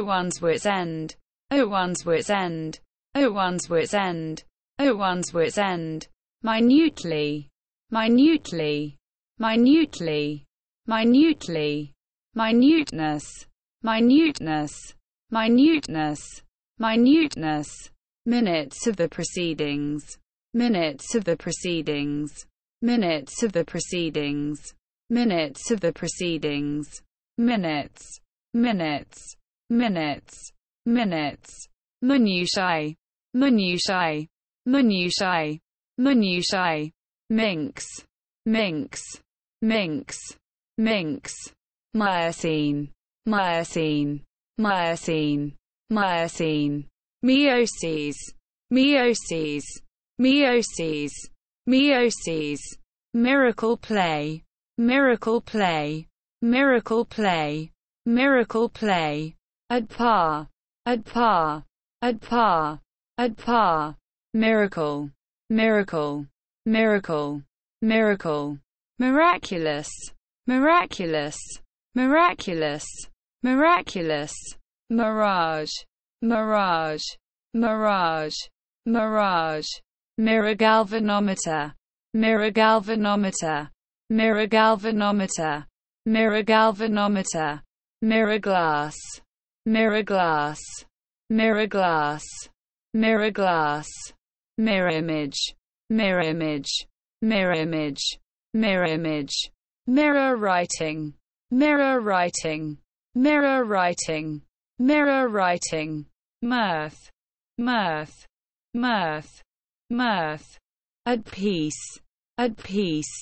O wits End, O wits End, O wits End, O wits End, minutely, minutely, minutely, minutely, minuteness, minuteness, minuteness, minuteness, minutes of the proceedings, minutes of the proceedings, minutes of the proceedings, minutes of the proceedings, minutes, minutes, minutes, minutes, minutiae, minutiae, minutiae, minutiae, minx, minx, minx, minx, miocene, miocene, miocene, miocene, meiosis, meiosis, meiosis, miracle play, miracle play, miracle play, miracle play at par, at par, at par, at par, miracle, miracle, miracle, miracle, miraculous, miraculous, miraculous, miraculous, mirage, mirage, mirage, mirage, mirror galvanometer, mirror galvanometer, mirror galvanometer, mirror galvanometer, mirror glass, mirror glass, mirror glass, mirror glass, mirror image, mirror image, mirror image, mirror image, mirror writing, mirror writing, mirror writing, mirror writing, mirth, mirth, mirth, mirth, at peace, at peace,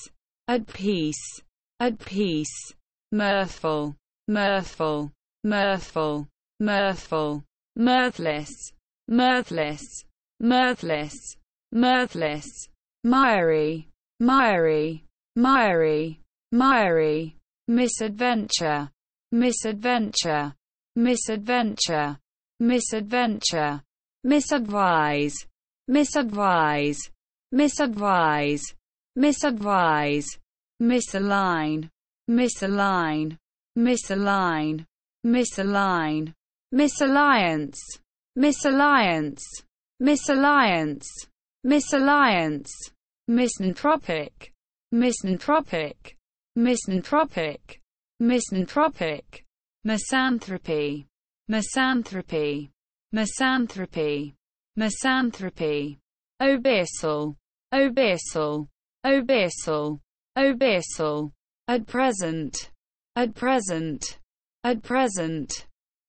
at peace, at peace, mirthful, mirthful, mirthful, mirthful, mirthless, mirthless, mirthless, mirthless, miry, miry, miry, miry, misadventure, misadventure, misadventure, misadventure, misadvise, misadvise, misadvise, misadvise, misalign, misalign, misalign, misalign, misalliance, misalliance, misalliance, misalliance, misanthropic, misanthropic, misanthropic, misanthropic, misanthropy, misanthropy, misanthropy, misanthropy, obesal, obesal, obesal, obesal, at present, at present, at present.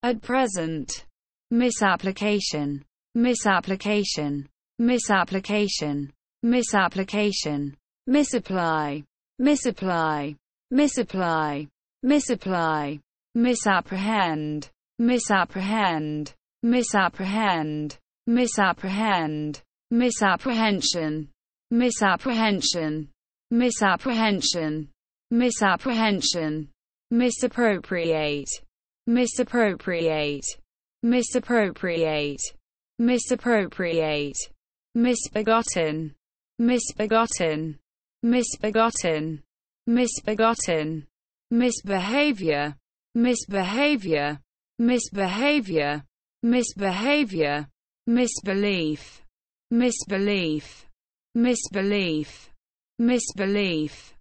At present, misapplication, misapplication, misapplication, misapplication, misapply, misapply, misapply, misapply, misapprehend, misapprehend, misapprehend, misapprehend, misapprehension, misapprehension, misapprehension, misapprehension, misappropriate, misappropriate, misappropriate, misappropriate, misbegotten, misbegotten, misbegotten, misbegotten, misbehavior, misbehavior, misbehavior, misbehavior, misbelief, misbelief, misbelief, misbelief,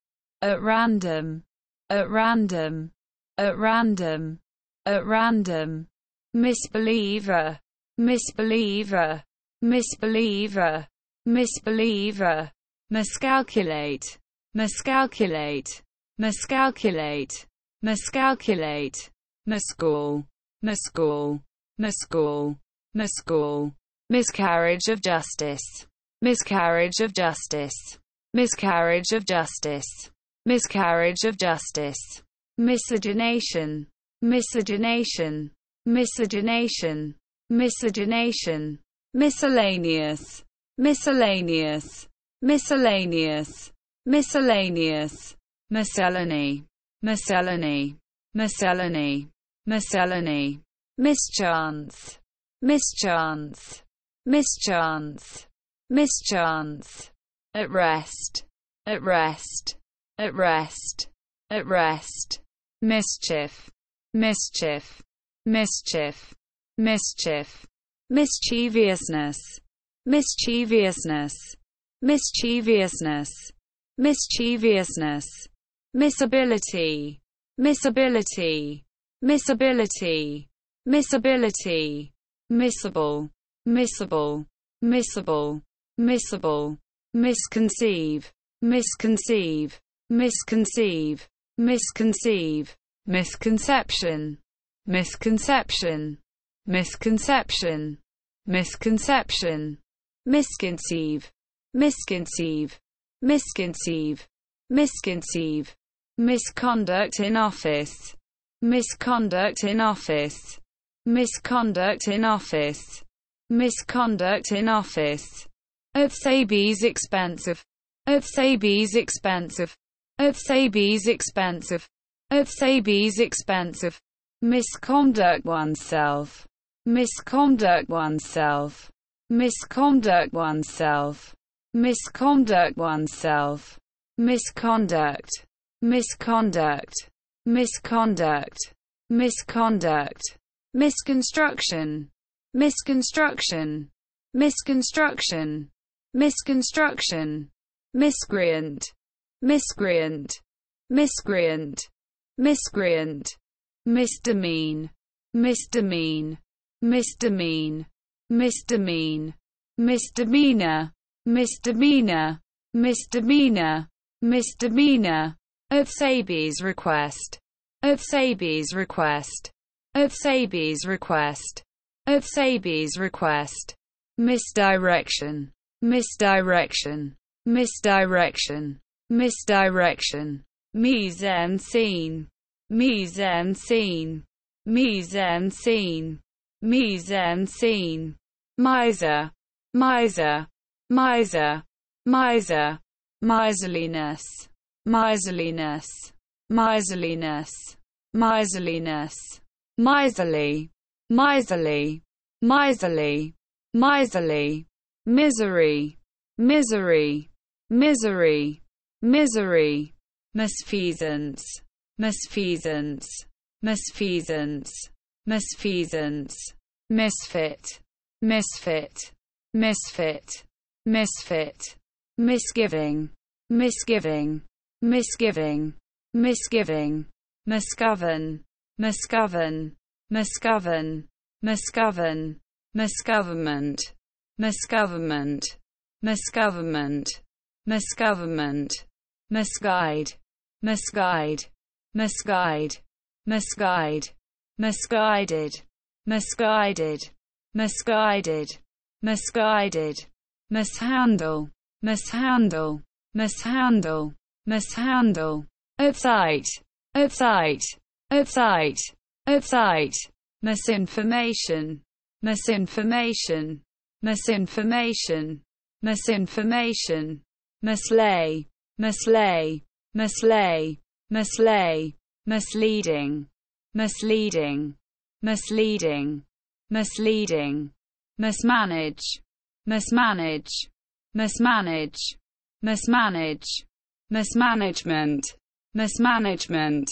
at random, at random, at random at random. Misbeliever, misbeliever, misbeliever, misbeliever, miscalculate, miscalculate, miscalculate, miscalculate, mischool, mischool, mischool, mischool, miscarriage of justice, miscarriage of justice, miscarriage of justice, miscarriage of justice, miscegenation, miscegenation, miscegenation, miscegenation, miscellaneous, miscellaneous, miscellaneous, miscellaneous, miscellany, miscellany, miscellany, miscellany, mischance, mischance, mischance, mischance, at rest, at rest, at rest, at rest, mischief, mischief, mischief, mischief, mischievousness, mischievousness, mischievousness, mischievousness, misability, misability, misability, misability, missable, missable, missable, missable, misconceive, misconceive, misconceive, misconceive, misconception, misconception, misconception, misconception, misconceive, misconceive, misconceive, misconceive, misconduct in office, misconduct in office, misconduct in office, misconduct in office, of Sabi's expensive, of Sabi's expensive, of Sabi's expensive, at Sabi's expense of misconduct oneself, misconduct oneself, misconduct oneself, misconduct oneself, misconduct, misconduct, misconduct, misconduct, misconstruction, misconstruction, misconstruction, misconstruction, miscreant, miscreant, miscreant miscreant, misdemean, misdemean, misdemean, misdemean, misdemeanor, misdemeanor, misdemeanor, misdemeanor, of Sabi's request, of Sabi's request, of Sabi's request, of Sabi's request, misdirection, misdirection, misdirection, misdirection, mise en scene, mise en scene, mise en scene, mise en scene, miser, miser, miser, miser, miserliness, miserliness, miserliness, miserliness, miserly, miserly, miserly, miserly, misery, misery, misery, misery misfeasance, misfeasance, misfeasance, misfeasance, misfit, misfit, misfit, misfit, misgiving, misgiving, misgiving, misgiving, misgovern, misgovern, misgovern, misgovern, misgovernment, misgovernment, misgovernment, misgovernment, misguide, misguide, misguide, misguide, misguided, misguided, misguided, misguided, mishandle, mishandle, mishandle, mishandle, upside, upside, upside, upside, misinformation, misinformation, misinformation, misinformation, mislay, mislay, mislay, mislay, misleading, misleading, misleading, misleading, mismanage, mismanage, mismanage, mismanage, mismanagement, mismanagement,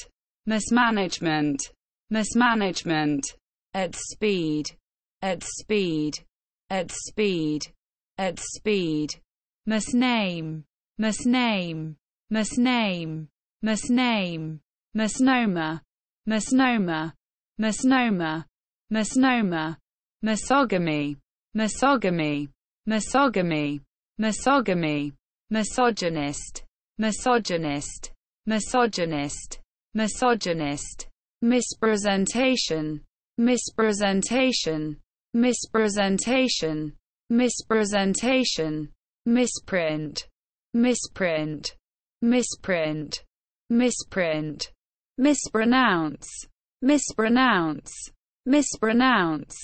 mismanagement, mismanagement, at speed, at speed, at speed, at speed, misname, misname, misname, misname, misnomer, misnomer, misnomer, misnomer, misogamy, misogamy, misogamy, misogamy, misogynist, misogynist, misogynist, misogynist, misrepresentation, misrepresentation, misrepresentation, misrepresentation, misprint, misprint, misprint, misprint, mispronounce, mispronounce, mispronounce,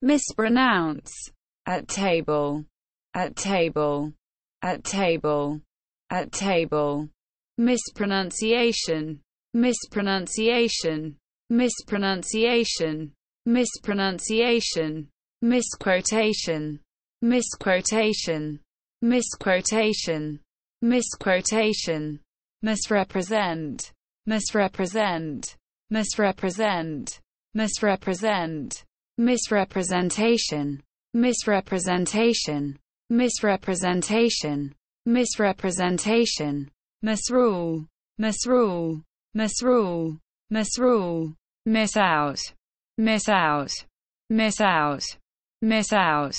mispronounce, at table, at table, at table, at table, mispronunciation, mispronunciation, mispronunciation, mispronunciation, misquotation, misquotation, misquotation misquotation, misrepresent, misrepresent, misrepresent, misrepresent, misrepresentation, misrepresentation, misrepresentation, misrepresentation, misrule, misrule, misrule, misrule, miss out, miss out, miss out, miss out,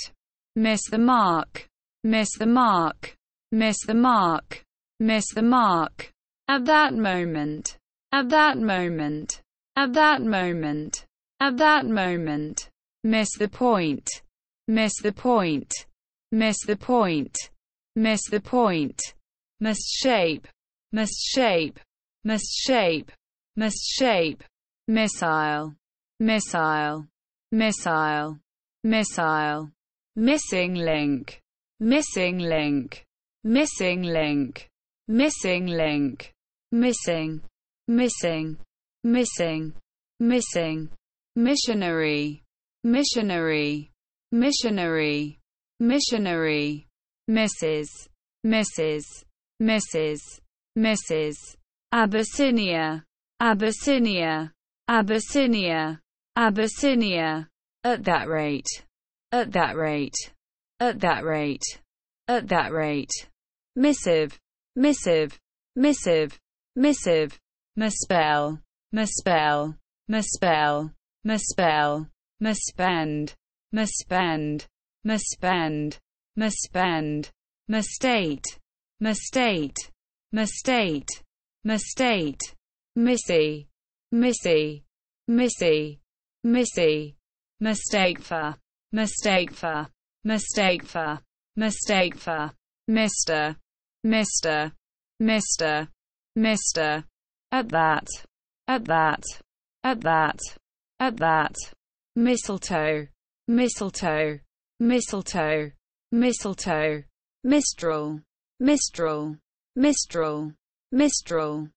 miss the mark, miss the mark, miss the mark, miss the mark. At that moment, at that moment, at that moment, at that moment, miss the point, miss the point, miss the point, miss the point, misshape, misshape, misshape, misshape, missile, missile, missile, missile, missing link, missing link missing link, missing link, missing, missing, missing, missing, missionary, missionary, missionary, missionary, Mrs., Mrs., Mrs., Mrs. Abyssinia, Abyssinia, Abyssinia, Abyssinia. At that rate, at that rate, at that rate, at that rate missive, missive, missive, missive, misspell, misspell, misspell, misspell, misspend, misspend, misspend, misspend, misstate, misstate, misstate, misstate, missy, missy, missy, missy, mistake for, mistake for, mistake for, mistake for, mister, Mr. Mr. Mr. At that. At that. At that. At that. Mistletoe. Mistletoe. Mistletoe. Mistletoe. Mistral. Mistral. Mistral. Mistral.